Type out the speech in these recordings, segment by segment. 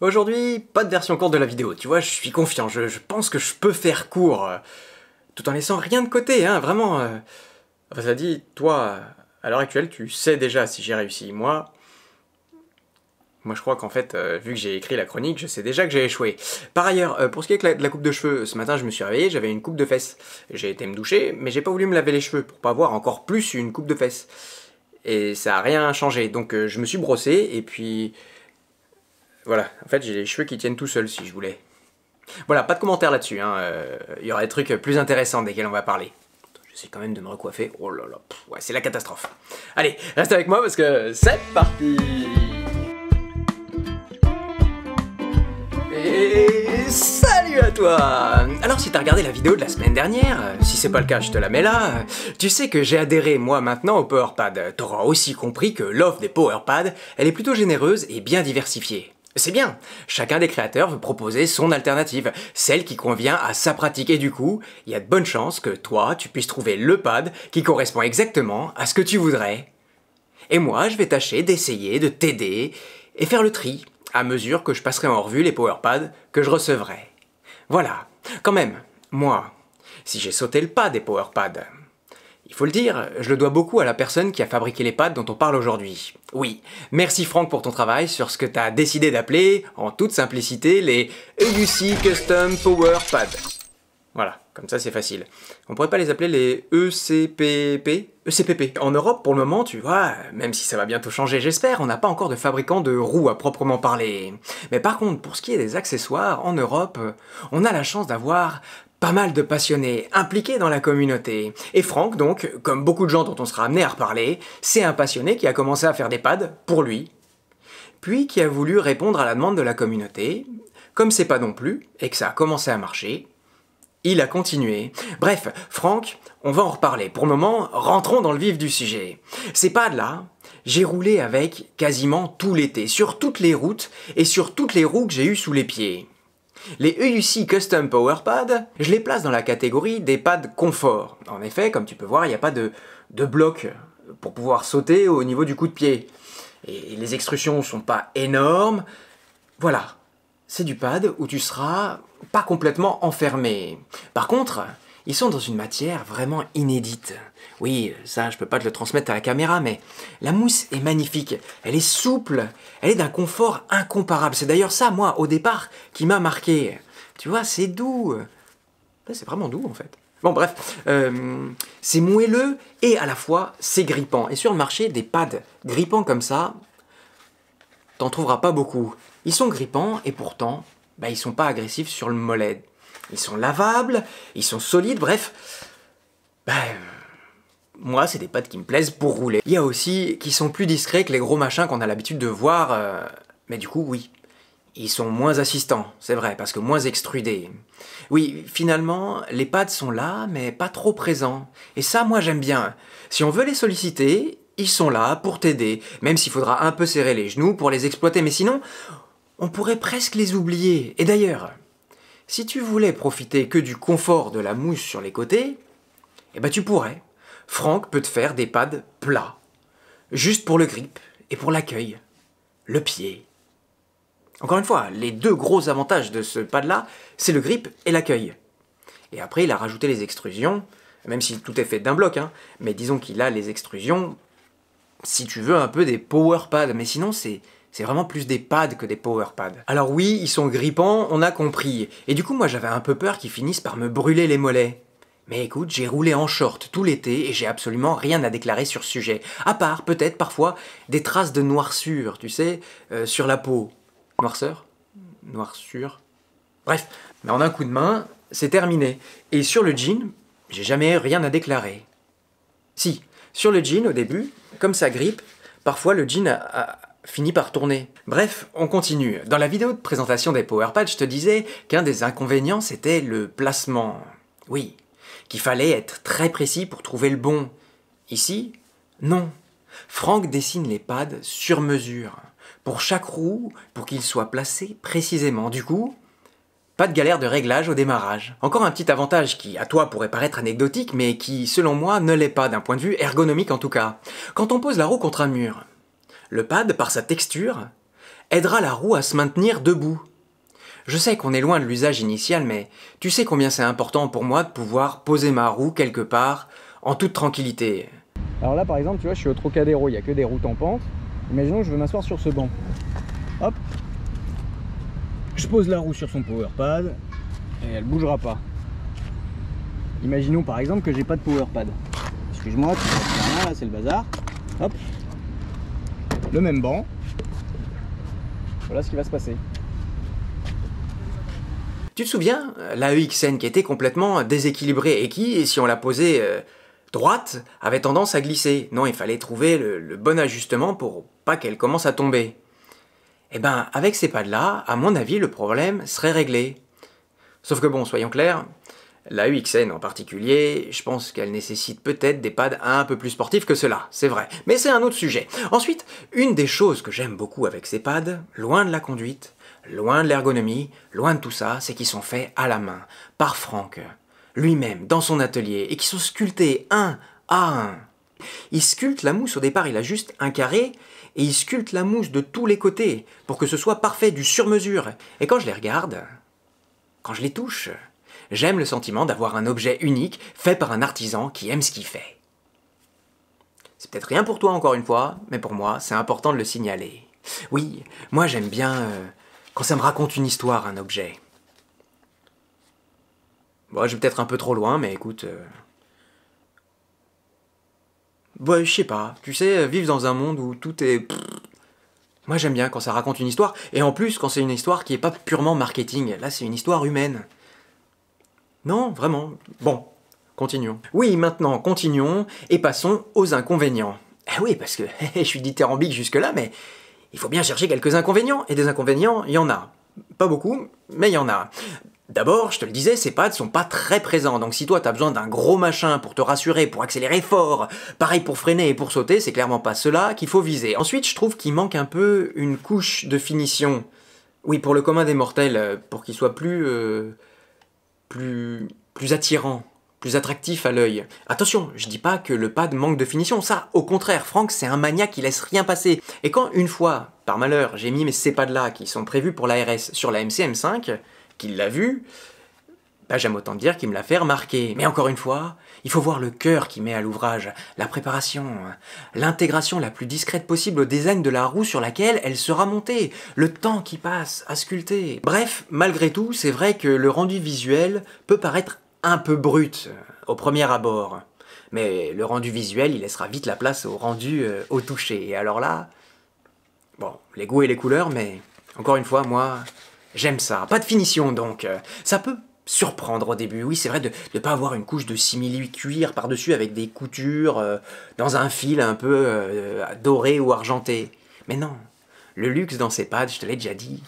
Aujourd'hui, pas de version courte de la vidéo, tu vois, je suis confiant, je, pense que je peux faire court, euh, tout en laissant rien de côté, hein, vraiment. Euh. Enfin, ça dit, toi, à l'heure actuelle, tu sais déjà si j'ai réussi, moi... Moi je crois qu'en fait, euh, vu que j'ai écrit la chronique, je sais déjà que j'ai échoué. Par ailleurs, pour ce qui est de la, coupe de cheveux, ce matin je me suis réveillé, j'avais une coupe de fesses. J'ai été me doucher, mais j'ai pas voulu me laver les cheveux pour pas avoir encore plus une coupe de fesses. Et ça a rien changé, donc je me suis brossé, et puis... Voilà, en fait j'ai les cheveux qui tiennent tout seuls si je voulais. Voilà, pas de commentaires là-dessus, hein. Euh, il hein. y aura des trucs plus intéressants desquels on va parler. J'essaie quand même de me recoiffer, oh là là, ouais c'est la catastrophe. Allez, reste avec moi parce que c'est parti Et salut à toi Alors si t'as regardé la vidéo de la semaine dernière, euh, si c'est pas le cas je te la mets là, euh, tu sais que j'ai adhéré moi maintenant au PowerPad. T'auras aussi compris que l'offre des PowerPad, elle est plutôt généreuse et bien diversifiée. C'est bien, chacun des créateurs veut proposer son alternative, celle qui convient à sa pratique et du coup, il y a de bonnes chances que toi, tu puisses trouver le pad qui correspond exactement à ce que tu voudrais. Et moi, je vais tâcher d'essayer de t'aider et faire le tri à mesure que je passerai en revue les PowerPads que je recevrai. Voilà, quand même, moi, si j'ai sauté le pas des PowerPads, il faut le dire, je le dois beaucoup à la personne qui a fabriqué les pads dont on parle aujourd'hui. Oui, merci Franck pour ton travail sur ce que tu as décidé d'appeler, en toute simplicité, les EUC Custom Power Pads. Voilà, comme ça c'est facile. On pourrait pas les appeler les ECPP ECPP. En Europe, pour le moment, tu vois, même si ça va bientôt changer, j'espère, on n'a pas encore de fabricants de roues à proprement parler. Mais par contre, pour ce qui est des accessoires, en Europe, on a la chance d'avoir pas mal de passionnés, impliqués dans la communauté. Et Franck, donc, comme beaucoup de gens dont on sera amené à reparler, c'est un passionné qui a commencé à faire des pads pour lui, puis qui a voulu répondre à la demande de la communauté. Comme c'est pas non plus, et que ça a commencé à marcher, il a continué. Bref, Franck, on va en reparler. Pour le moment, rentrons dans le vif du sujet. Ces pads là, j'ai roulé avec quasiment tout l'été, sur toutes les routes et sur toutes les roues que j'ai eues sous les pieds. Les EUC Custom Power Pad, je les place dans la catégorie des pads confort. En effet, comme tu peux voir, il n'y a pas de, de bloc pour pouvoir sauter au niveau du coup de pied. Et les extrusions sont pas énormes. Voilà, c'est du pad où tu seras pas complètement enfermé. Par contre, ils sont dans une matière vraiment inédite. Oui, ça, je peux pas te le transmettre à la caméra, mais la mousse est magnifique. Elle est souple. Elle est d'un confort incomparable. C'est d'ailleurs ça, moi, au départ, qui m'a marqué. Tu vois, c'est doux. C'est vraiment doux, en fait. Bon, bref, euh, c'est moelleux et à la fois, c'est grippant. Et sur le marché, des pads grippants comme ça, t'en trouveras pas beaucoup. Ils sont grippants et pourtant, bah, ils sont pas agressifs sur le mollet ils sont lavables, ils sont solides, bref. Ben, moi, c'est des pattes qui me plaisent pour rouler. Il y a aussi qui sont plus discrets que les gros machins qu'on a l'habitude de voir, euh, mais du coup, oui. Ils sont moins assistants, c'est vrai, parce que moins extrudés. Oui, finalement, les pattes sont là, mais pas trop présents. Et ça, moi, j'aime bien. Si on veut les solliciter, ils sont là pour t'aider, même s'il faudra un peu serrer les genoux pour les exploiter, mais sinon, on pourrait presque les oublier. Et d'ailleurs, si tu voulais profiter que du confort de la mousse sur les côtés, eh ben tu pourrais. Franck peut te faire des pads plats, juste pour le grip et pour l'accueil. Le pied. Encore une fois, les deux gros avantages de ce pad-là, c'est le grip et l'accueil. Et après, il a rajouté les extrusions, même si tout est fait d'un bloc, hein. mais disons qu'il a les extrusions, si tu veux, un peu des power pads, mais sinon c'est c'est vraiment plus des pads que des power pads. Alors oui, ils sont grippants, on a compris. Et du coup, moi j'avais un peu peur qu'ils finissent par me brûler les mollets. Mais écoute, j'ai roulé en short tout l'été et j'ai absolument rien à déclarer sur ce sujet. À part, peut-être, parfois, des traces de noirsure, tu sais, euh, sur la peau. Noirceur Noircure Bref, mais en un coup de main, c'est terminé. Et sur le jean, j'ai jamais rien à déclarer. Si, sur le jean, au début, comme ça grippe, parfois le jean a finit par tourner. Bref, on continue. Dans la vidéo de présentation des Powerpads, je te disais qu'un des inconvénients, c'était le placement. Oui, qu'il fallait être très précis pour trouver le bon. Ici, non. Franck dessine les pads sur mesure, pour chaque roue, pour qu'ils soient placés précisément. Du coup, pas de galère de réglage au démarrage. Encore un petit avantage qui, à toi, pourrait paraître anecdotique, mais qui, selon moi, ne l'est pas d'un point de vue ergonomique en tout cas. Quand on pose la roue contre un mur, le pad, par sa texture, aidera la roue à se maintenir debout. Je sais qu'on est loin de l'usage initial, mais tu sais combien c'est important pour moi de pouvoir poser ma roue quelque part en toute tranquillité. Alors là, par exemple, tu vois, je suis au Trocadéro, il n'y a que des routes en pente. Imaginons que je veux m'asseoir sur ce banc. Hop, je pose la roue sur son power pad et elle ne bougera pas. Imaginons par exemple que j'ai pas de power pad. Excuse-moi, c'est le bazar. Hop, le même banc. Voilà ce qui va se passer. Tu te souviens, la EXN qui était complètement déséquilibrée et qui, si on la posait euh, droite, avait tendance à glisser. Non, il fallait trouver le, bon ajustement pour pas qu'elle commence à tomber. Eh ben, avec ces pads-là, à mon avis, le problème serait réglé. Sauf que bon, soyons clairs, la UXN en particulier, je pense qu'elle nécessite peut-être des pads un peu plus sportifs que cela, c'est vrai, mais c'est un autre sujet. Ensuite, une des choses que j'aime beaucoup avec ces pads, loin de la conduite, loin de l'ergonomie, loin de tout ça, c'est qu'ils sont faits à la main, par Franck, lui-même, dans son atelier, et qui sont sculptés un à un. Il sculpte la mousse au départ, il a juste un carré, et il sculpte la mousse de tous les côtés, pour que ce soit parfait, du sur-mesure. Et quand je les regarde, quand je les touche, J'aime le sentiment d'avoir un objet unique fait par un artisan qui aime ce qu'il fait. C'est peut-être rien pour toi encore une fois, mais pour moi, c'est important de le signaler. Oui, moi j'aime bien euh, quand ça me raconte une histoire, un objet. Bon, je vais peut-être un peu trop loin, mais écoute... Bon, euh, je sais pas. Tu sais, euh, vivre dans un monde où tout est... Moi j'aime bien quand ça raconte une histoire, et en plus quand c'est une histoire qui est pas purement marketing, là c'est une histoire humaine. Non, vraiment. Bon, continuons. Oui, maintenant, continuons et passons aux inconvénients. Ah oui, parce que je suis dithyrambique jusque-là, mais il faut bien chercher quelques inconvénients. Et des inconvénients, il y en a. Pas beaucoup, mais il y en a. D'abord, je te le disais, ces pads sont pas très présents, donc si toi as besoin d'un gros machin pour te rassurer, pour accélérer fort, pareil pour freiner et pour sauter, c'est clairement pas cela qu'il faut viser. Ensuite, je trouve qu'il manque un peu une couche de finition. Oui, pour le commun des mortels, euh, pour qu'il soit plus... Euh, plus, plus attirant, plus attractif à l'œil. Attention, je dis pas que le pad manque de finition, ça, au contraire, Franck c'est un maniaque qui laisse rien passer. Et quand une fois, par malheur, j'ai mis mes c pads là qui sont prévus pour l'ARS sur la MCM5, qu'il l'a vu, bah j'aime autant dire qu'il me l'a fait remarquer. Mais encore une fois, il faut voir le cœur qui met à l'ouvrage, la préparation, l'intégration la plus discrète possible au design de la roue sur laquelle elle sera montée, le temps qui passe à sculpter. Bref, malgré tout, c'est vrai que le rendu visuel peut paraître un peu brut euh, au premier abord. Mais le rendu visuel, il laissera vite la place au rendu euh, au toucher. Et alors là, bon, les goûts et les couleurs, mais encore une fois, moi, j'aime ça. Pas de finition donc. Euh, ça peut surprendre au début. Oui, c'est vrai de ne pas avoir une couche de simili-cuir par-dessus avec des coutures euh, dans un fil un peu euh, doré ou argenté. Mais non, le luxe dans ces pads, je te l'ai déjà dit,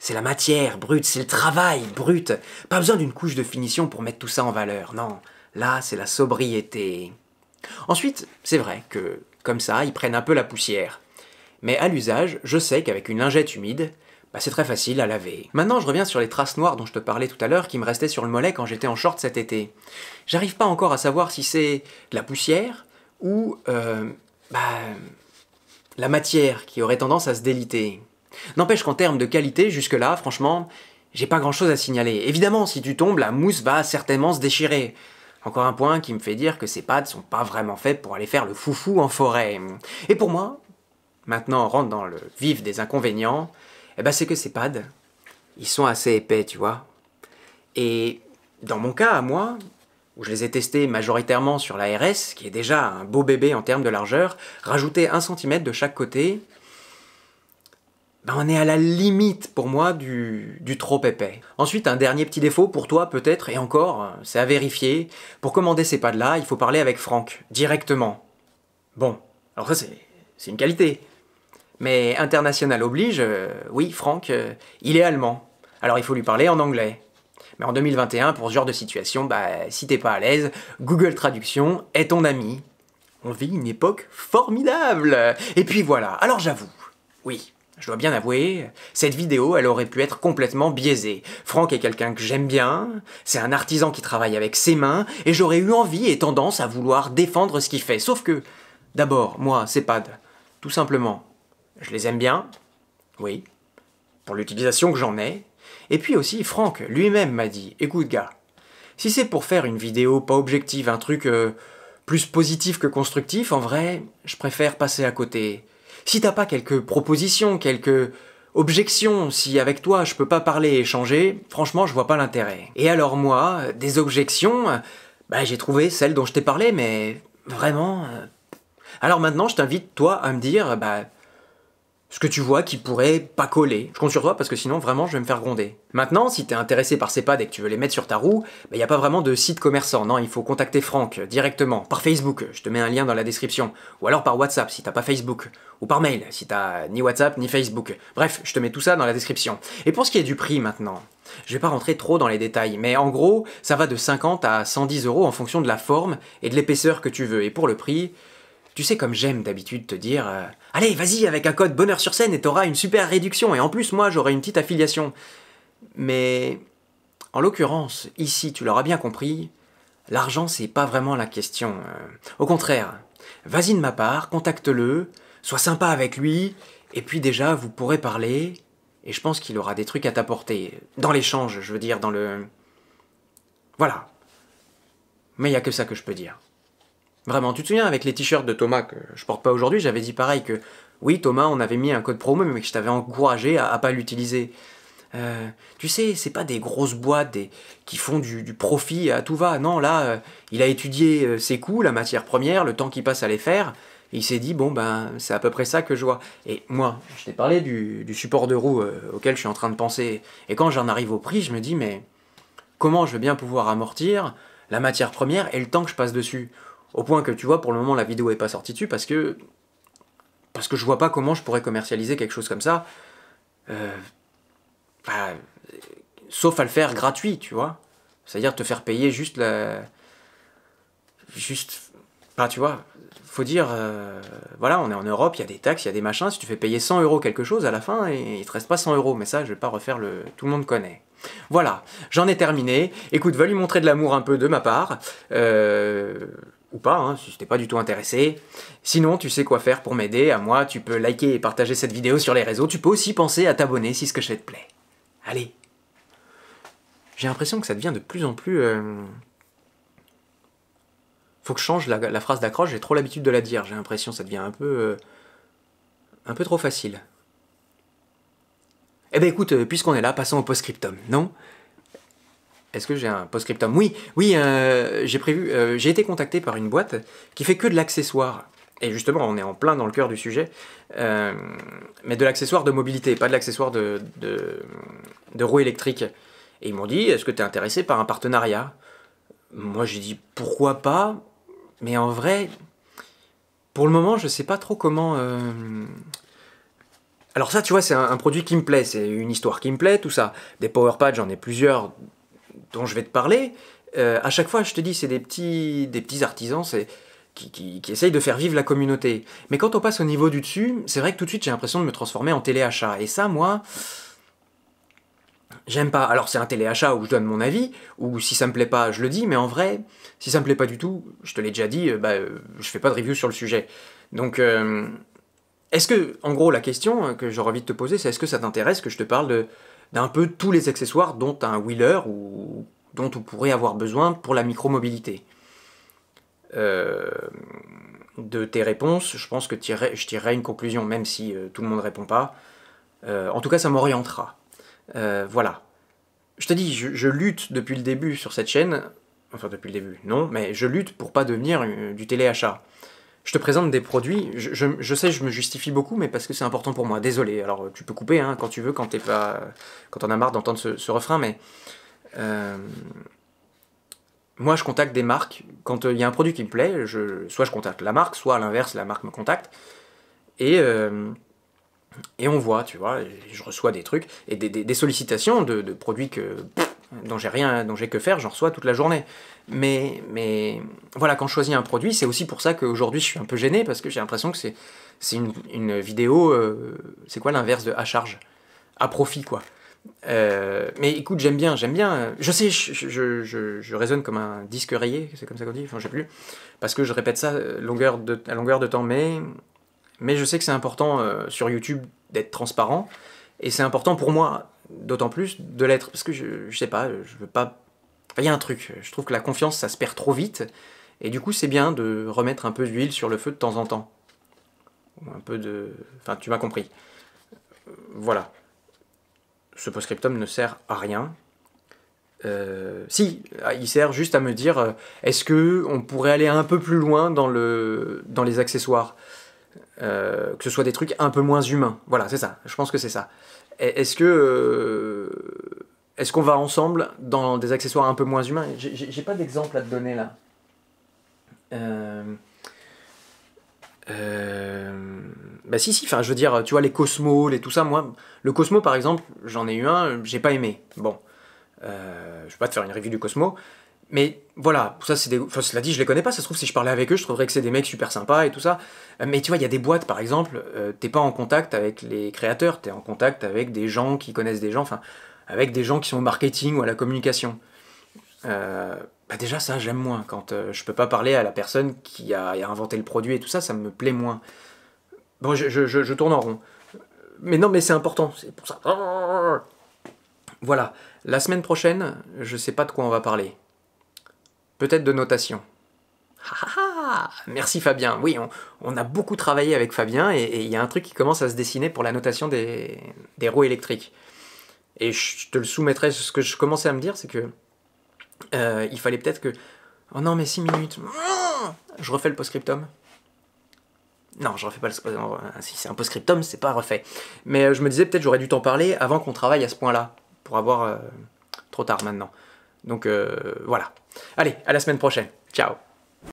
c'est la matière brute, c'est le travail brut. Pas besoin d'une couche de finition pour mettre tout ça en valeur, non. Là, c'est la sobriété. Ensuite, c'est vrai que, comme ça, ils prennent un peu la poussière. Mais à l'usage, je sais qu'avec une lingette humide, bah, c'est très facile à laver. Maintenant, je reviens sur les traces noires dont je te parlais tout à l'heure qui me restaient sur le mollet quand j'étais en short cet été. J'arrive pas encore à savoir si c'est de la poussière ou euh, bah, la matière qui aurait tendance à se déliter. N'empêche qu'en termes de qualité, jusque-là, franchement, j'ai pas grand-chose à signaler. Évidemment, si tu tombes, la mousse va certainement se déchirer. Encore un point qui me fait dire que ces pâtes sont pas vraiment faites pour aller faire le foufou en forêt. Et pour moi, maintenant on rentre dans le vif des inconvénients, eh ben, c'est que ces pads, ils sont assez épais, tu vois. Et dans mon cas, à moi, où je les ai testés majoritairement sur la RS, qui est déjà un beau bébé en termes de largeur, rajouter 1 cm de chaque côté, ben on est à la limite pour moi du, du trop épais. Ensuite, un dernier petit défaut pour toi peut-être, et encore, c'est à vérifier, pour commander ces pads-là, il faut parler avec Franck, directement. Bon, alors ça c'est une qualité, mais international oblige, euh, oui, Franck, euh, il est allemand. Alors il faut lui parler en anglais. Mais en 2021, pour ce genre de situation, bah, si t'es pas à l'aise, Google Traduction est ton ami. On vit une époque formidable Et puis voilà, alors j'avoue, oui, je dois bien avouer, cette vidéo, elle aurait pu être complètement biaisée. Franck est quelqu'un que j'aime bien, c'est un artisan qui travaille avec ses mains, et j'aurais eu envie et tendance à vouloir défendre ce qu'il fait. Sauf que, d'abord, moi, c'est Pad, tout simplement je les aime bien, oui, pour l'utilisation que j'en ai. Et puis aussi, Franck lui-même m'a dit, écoute gars, si c'est pour faire une vidéo pas objective, un truc euh, plus positif que constructif, en vrai, je préfère passer à côté. Si t'as pas quelques propositions, quelques objections, si avec toi je peux pas parler et échanger, franchement je vois pas l'intérêt. Et alors moi, des objections, bah, j'ai trouvé celles dont je t'ai parlé, mais vraiment... Euh, alors maintenant je t'invite toi à me dire, bah ce que tu vois qui pourrait pas coller. Je compte sur toi parce que sinon vraiment je vais me faire gronder. Maintenant, si t'es intéressé par ces pads et que tu veux les mettre sur ta roue, il bah, n'y a pas vraiment de site commerçant, non, il faut contacter Franck euh, directement, par Facebook, je te mets un lien dans la description, ou alors par WhatsApp si t'as pas Facebook, ou par mail si t'as ni WhatsApp ni Facebook. Bref, je te mets tout ça dans la description. Et pour ce qui est du prix maintenant, je vais pas rentrer trop dans les détails, mais en gros, ça va de 50 à 110 euros en fonction de la forme et de l'épaisseur que tu veux, et pour le prix, tu sais comme j'aime d'habitude te dire euh, Allez, vas-y, avec un code bonheur sur scène et t'auras une super réduction, et en plus moi j'aurai une petite affiliation. Mais en l'occurrence, ici, tu l'auras bien compris, l'argent c'est pas vraiment la question. Euh. au contraire, vas-y de ma part, contacte-le, sois sympa avec lui, et puis déjà vous pourrez parler, et je pense qu'il aura des trucs à t'apporter. Dans l'échange, je veux dire, dans le. Voilà. Mais il n'y a que ça que je peux dire. Vraiment, tu te souviens avec les t-shirts de Thomas que je porte pas aujourd'hui, j'avais dit pareil que oui Thomas on avait mis un code promo mais que je t'avais encouragé à, pas l'utiliser. Euh, tu sais, c'est pas des grosses boîtes qui font du, profit à tout va. Non, là, euh, il a étudié euh, ses coûts, la matière première, le temps qu'il passe à les faire. il s'est dit, bon, ben, c'est à peu près ça que je vois. Et moi, je t'ai parlé du, du, support de roue auquel je suis en train de penser. Et quand j'en arrive au prix, je me dis, mais comment je vais bien pouvoir amortir la matière première et le temps que je passe dessus au point que tu vois, pour le moment, la vidéo n'est pas sortie dessus parce que. Parce que je vois pas comment je pourrais commercialiser quelque chose comme ça. Euh, bah, sauf à le faire gratuit, tu vois. C'est-à-dire te faire payer juste la. Juste. Enfin, bah, tu vois, faut dire. Euh, voilà, on est en Europe, il y a des taxes, il y a des machins. Si tu fais payer 100 euros quelque chose à la fin, et il te reste pas 100 euros. Mais ça, je vais pas refaire le. Tout le monde connaît. Voilà, j'en ai terminé. Écoute, va lui montrer de l'amour un peu de ma part. Euh, ou pas, hein, si t'es pas du tout intéressé. Sinon, tu sais quoi faire pour m'aider, à moi, tu peux liker et partager cette vidéo sur les réseaux, tu peux aussi penser à t'abonner si ce que je fais te plaît. Allez J'ai l'impression que ça devient de plus en plus... Euh, faut que je change la, phrase d'accroche, j'ai trop l'habitude de la dire, j'ai l'impression que ça devient un peu... Euh, un peu trop facile. Eh ben écoute, euh, puisqu'on est là, passons au post-scriptum, non est-ce que j'ai un post-scriptum Oui, oui, euh, j'ai prévu. Euh, j'ai été contacté par une boîte qui fait que de l'accessoire. Et justement, on est en plein dans le cœur du sujet, euh, mais de l'accessoire de mobilité, pas de l'accessoire de, de, de roues électriques. Et ils m'ont dit, est-ce que tu es intéressé par un partenariat Moi, j'ai dit, pourquoi pas Mais en vrai, pour le moment, je sais pas trop comment... Alors ça, tu vois, c'est un, produit qui me plaît, c'est une histoire qui me plaît, tout ça. Des Powerpads, j'en ai plusieurs dont je vais te parler, euh, à chaque fois, je te dis, c'est des petits, des petits artisans, c'est qui, essayent de faire vivre la communauté. Mais quand on passe au niveau du dessus, c'est vrai que tout de suite, j'ai l'impression de me transformer en téléachat. Et ça, moi, j'aime pas. Alors, c'est un téléachat où je donne mon avis, ou si ça me plaît pas, je le dis. Mais en vrai, si ça me plaît pas du tout, je te l'ai déjà dit, euh, bah, euh, je fais pas de review sur le sujet. Donc. est-ce que, en gros, la question que j'aurais envie de te poser, c'est est-ce que ça t'intéresse que je te parle de, d'un peu tous les accessoires dont un wheeler ou dont on pourrait avoir besoin pour la micromobilité. mobilité euh, de tes réponses, je pense que je tirerai une conclusion, même si euh, tout le monde ne répond pas. Euh, en tout cas, ça m'orientera. voilà. Je te dis, je, je, lutte depuis le début sur cette chaîne, enfin depuis le début, non, mais je lutte pour pas devenir du téléachat je te présente des produits. Je, sais, je me justifie beaucoup, mais parce que c'est important pour moi. Désolé. Alors, tu peux couper hein, quand tu veux, quand t'es pas, quand marre d'entendre ce, refrain, mais euh, moi, je contacte des marques quand euh, il y a un produit qui me plaît. soit je contacte la marque, soit à l'inverse, la marque me contacte et euh, et on voit, tu vois. Je reçois des trucs et des, sollicitations de, produits que dont j'ai rien, dont j'ai que faire, j'en reçois toute la journée. Mais, mais voilà, quand je choisis un produit, c'est aussi pour ça qu'aujourd'hui je suis un peu gêné parce que j'ai l'impression que c'est une, une, vidéo, euh, c'est quoi l'inverse de à charge À profit quoi. Euh, mais écoute, j'aime bien, j'aime bien. Je sais, je, je, je, raisonne comme un disque rayé, c'est comme ça qu'on dit, enfin je sais plus, parce que je répète ça euh, longueur de, à longueur de temps, mais, mais je sais que c'est important sur YouTube d'être transparent, et c'est important pour moi d'autant plus de l'être. Parce que je, sais pas, je veux pas. Il y a un truc, je trouve que la confiance ça se perd trop vite, et du coup c'est bien de remettre un peu d'huile sur le feu de temps en temps. Un peu de. Enfin, tu m'as compris. Voilà. Ce post-scriptum ne sert à rien. Euh, si, il sert juste à me dire euh, est-ce que on pourrait aller un peu plus loin dans, le, dans les accessoires euh, que ce soit des trucs un peu moins humains. Voilà, c'est ça. Je pense que c'est ça. Est-ce que euh, est-ce qu'on va ensemble dans des accessoires un peu moins humains J'ai pas d'exemple à te donner là. Euh, bah si si, enfin je veux dire, tu vois les Cosmos, les tout ça, moi, le Cosmo par exemple, j'en ai eu un, j'ai pas aimé. Bon, euh, je vais pas te faire une revue du Cosmo, mais voilà, ça c'est des. Enfin, cela dit, je les connais pas, ça se trouve, si je parlais avec eux, je trouverais que c'est des mecs super sympas et tout ça. Euh, mais tu vois, il y a des boîtes par exemple, euh, t'es pas en contact avec les créateurs, t'es en contact avec des gens qui connaissent des gens, enfin, avec des gens qui sont au marketing ou à la communication. Euh, bah déjà, ça j'aime moins. Quand je peux pas parler à la personne qui a, inventé le produit et tout ça, ça me plaît moins. Bon, je tourne en rond. Mais non, mais c'est important, c'est pour ça. Voilà, la semaine prochaine, je sais pas de quoi on va parler peut-être de notation. Ah, ah, merci Fabien. Oui, on, a beaucoup travaillé avec Fabien et il y a un truc qui commence à se dessiner pour la notation des, des roues électriques. Et je te le soumettrai. Ce que je commençais à me dire, c'est que euh, il fallait peut-être que. Oh non, mais 6 minutes. Je refais le post-scriptum. Non, je refais pas le. Euh, si c'est un post-scriptum, c'est pas refait. Mais euh, je me disais peut-être j'aurais dû t'en parler avant qu'on travaille à ce point-là pour avoir trop tard maintenant. Donc euh, voilà. Allez, à la semaine prochaine. Ciao